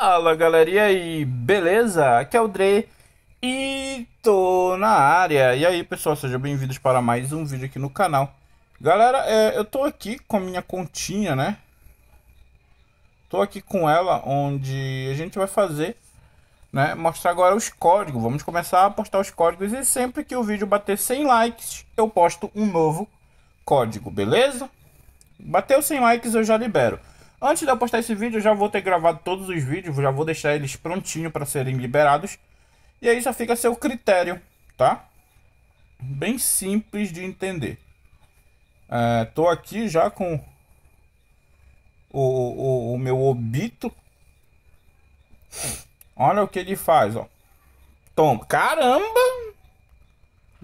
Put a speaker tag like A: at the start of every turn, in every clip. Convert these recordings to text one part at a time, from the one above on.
A: Fala galerinha aí, beleza? Aqui é o Dre e tô na área. E aí pessoal, sejam bem-vindos para mais um vídeo aqui no canal. Galera, é, eu tô aqui com a minha continha, né? Tô aqui com ela, onde a gente vai fazer, né? Mostrar agora os códigos. Vamos começar a postar os códigos e sempre que o vídeo bater 100 likes, eu posto um novo código, beleza? Bateu 100 likes, eu já libero. Antes de eu postar esse vídeo, eu já vou ter gravado todos os vídeos, já vou deixar eles prontinho para serem liberados. E aí só fica a seu critério, tá? Bem simples de entender. É, tô aqui já com o, o, o meu obito. Olha o que ele faz, ó. Toma. Caramba!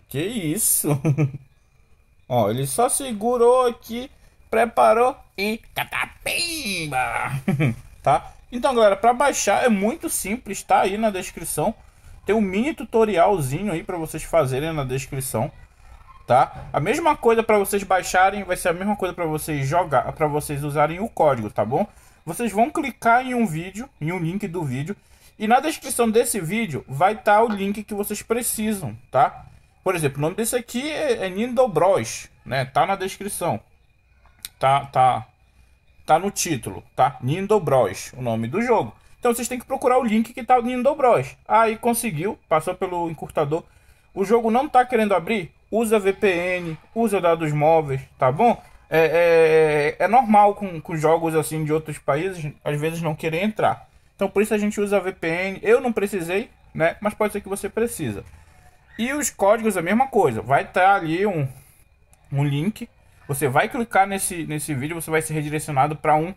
A: Que isso? ó, ele só segurou aqui, preparou e... Catapim! Simba, tá? Então, galera, para baixar é muito simples, tá aí na descrição. Tem um mini tutorialzinho aí para vocês fazerem na descrição, tá? A mesma coisa para vocês baixarem, vai ser a mesma coisa para vocês jogar, para vocês usarem o código, tá bom? Vocês vão clicar em um vídeo, em um link do vídeo, e na descrição desse vídeo vai estar tá o link que vocês precisam, tá? Por exemplo, o nome desse aqui é, é Bros, né? Tá na descrição. Tá, tá, Tá no título, tá? Nindo Bros, o nome do jogo. Então vocês têm que procurar o link que tá o Bros. Aí conseguiu, passou pelo encurtador. O jogo não tá querendo abrir? Usa VPN, usa dados móveis, tá bom? É, é, é normal com, com jogos assim de outros países, às vezes não querer entrar. Então por isso a gente usa VPN. Eu não precisei, né? Mas pode ser que você precisa. E os códigos a mesma coisa. Vai estar tá ali um, um link você vai clicar nesse, nesse vídeo, você vai ser redirecionado para um,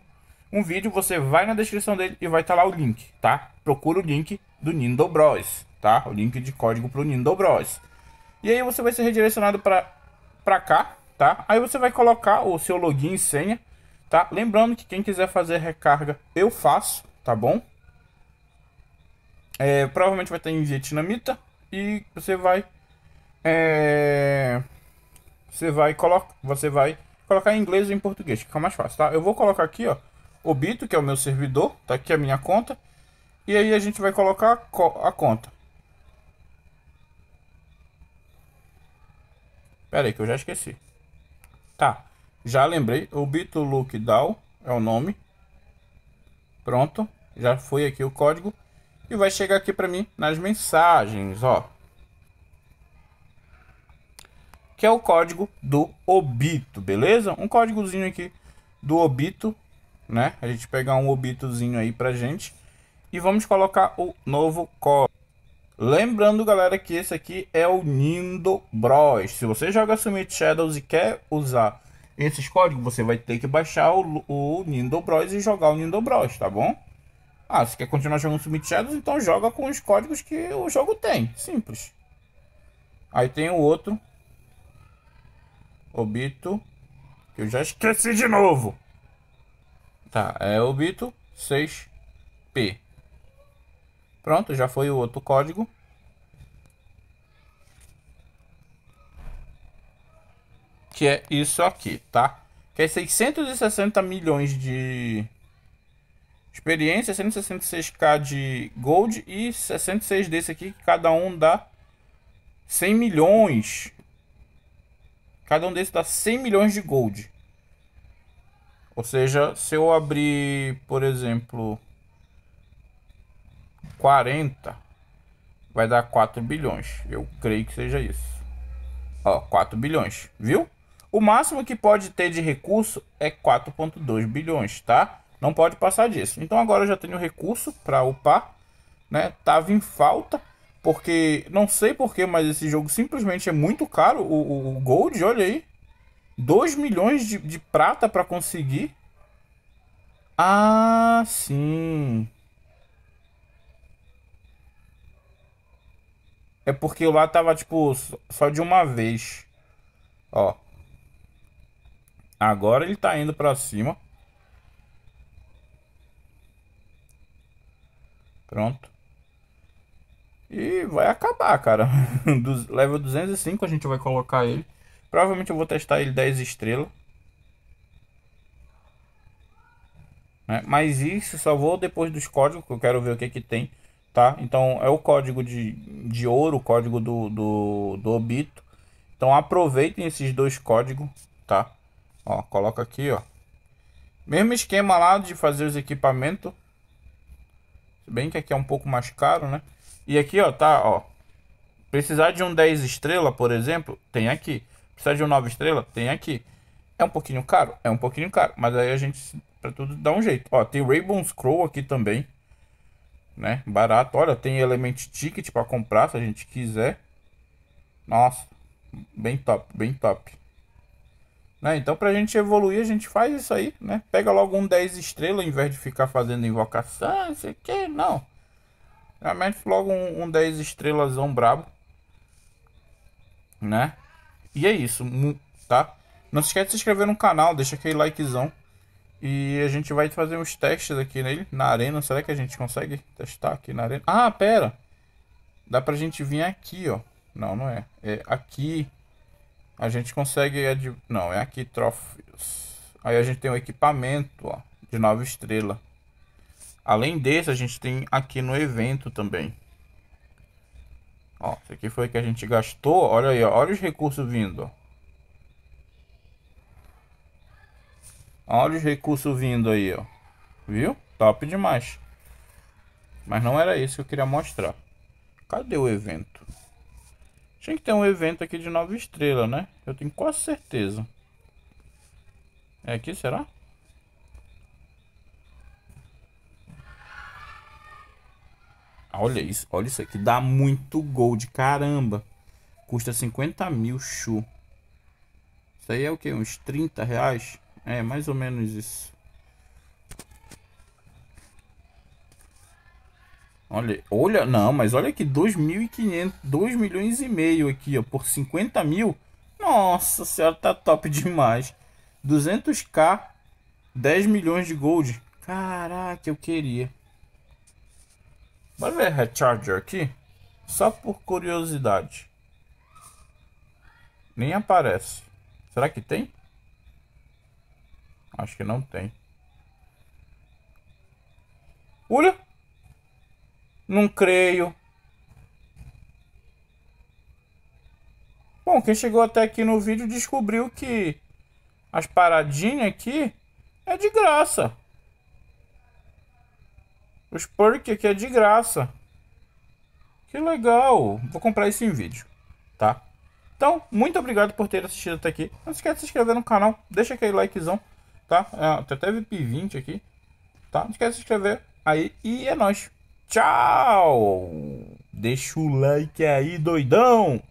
A: um vídeo, você vai na descrição dele e vai estar tá lá o link, tá? Procura o link do Nindo Bros, tá? O link de código para o Nindo Bros. E aí você vai ser redirecionado para cá, tá? Aí você vai colocar o seu login e senha, tá? Lembrando que quem quiser fazer recarga, eu faço, tá bom? É, provavelmente vai estar em vietnamita e você vai... É você vai colocar, você vai colocar em inglês e em português, fica mais fácil, tá? Eu vou colocar aqui, ó, Obito, que é o meu servidor, tá aqui a minha conta. E aí a gente vai colocar a conta. Pera aí que eu já esqueci. Tá, já lembrei, Obito Look Down é o nome. Pronto, já foi aqui o código. E vai chegar aqui para mim nas mensagens, ó que é o código do Obito, beleza? Um códigozinho aqui do Obito, né? A gente pegar um Obitozinho aí pra gente e vamos colocar o novo código. Lembrando, galera, que esse aqui é o Nindo Bros. Se você joga Summit Shadows e quer usar esses códigos, você vai ter que baixar o, o Nindo Bros e jogar o Nindo Bros, tá bom? Ah, se quer continuar jogando Summit Shadows, então joga com os códigos que o jogo tem. Simples. Aí tem o outro, Obito. Que eu já esqueci de novo. Tá, é Obito 6P. Pronto, já foi o outro código. Que é isso aqui, tá? Que é 660 milhões de experiência, 166k de gold e 66 desse aqui, que cada um dá 100 milhões. Cada um desses dá 100 milhões de gold. Ou seja, se eu abrir, por exemplo, 40, vai dar 4 bilhões. Eu creio que seja isso. Ó, 4 bilhões, viu? O máximo que pode ter de recurso é 4.2 bilhões, tá? Não pode passar disso. Então agora eu já tenho recurso para upar, né? Tava em falta. Porque, não sei porquê, mas esse jogo simplesmente é muito caro. O, o Gold, olha aí. 2 milhões de, de prata para conseguir. Ah, sim. É porque lá tava, tipo, só de uma vez. Ó. Agora ele tá indo pra cima. Pronto. E vai acabar, cara. Do, level 205 a gente vai colocar ele. Provavelmente eu vou testar ele 10 estrelas. Né? Mas isso só vou depois dos códigos, que eu quero ver o que que tem, tá? Então é o código de, de ouro, o código do, do, do Obito. Então aproveitem esses dois códigos, tá? Ó, coloca aqui, ó. Mesmo esquema lá de fazer os equipamentos. Se bem que aqui é um pouco mais caro, né? E aqui, ó, tá, ó. Precisar de um 10 estrela, por exemplo, tem aqui. Precisar de um 9 estrela, tem aqui. É um pouquinho caro? É um pouquinho caro. Mas aí a gente, pra tudo, dá um jeito. Ó, tem Rainbow Scroll aqui também. Né? Barato. Olha, tem Element Ticket pra comprar, se a gente quiser. Nossa. Bem top, bem top. Né? Então, pra gente evoluir, a gente faz isso aí, né? Pega logo um 10 estrela, em vez de ficar fazendo invocação, não sei o que, não. Realmente ah, logo um, um 10 estrelas brabo. Né? E é isso, tá? Não se esquece de se inscrever no canal, deixa aquele likezão. E a gente vai fazer uns testes aqui nele, na arena. Será que a gente consegue testar aqui na arena? Ah, pera! Dá pra gente vir aqui, ó. Não, não é. É aqui. A gente consegue... Não, é aqui, troféus. Aí a gente tem o um equipamento, ó. De 9 estrela. Além desse, a gente tem aqui no evento também. Ó, isso aqui foi o que a gente gastou. Olha aí, ó, olha os recursos vindo. Olha os recursos vindo aí, ó. Viu? Top demais. Mas não era isso que eu queria mostrar. Cadê o evento? Tinha que ter um evento aqui de Nova estrelas, né? Eu tenho quase certeza. É aqui, será? Olha isso, olha isso aqui. Dá muito gold, caramba. Custa 50 mil chu. Isso aí é o que? Uns 30 reais? É, mais ou menos isso. Olha, olha, não, mas olha aqui, 2.500, 2 milhões e meio aqui, ó, por 50 mil. Nossa senhora, tá top demais. 200k, 10 milhões de gold. Caraca, eu queria. Bora ver Recharger aqui? Só por curiosidade. Nem aparece. Será que tem? Acho que não tem. Olha! Não creio. Bom, quem chegou até aqui no vídeo descobriu que as paradinhas aqui é de graça. Os perks aqui é de graça. Que legal. Vou comprar isso em vídeo, tá? Então, muito obrigado por ter assistido até aqui. Não esquece de se inscrever no canal. Deixa aquele likezão, tá? tem é, até VIP20 aqui, tá? Não esquece de se inscrever aí. E é nóis. Tchau! Deixa o like aí, doidão!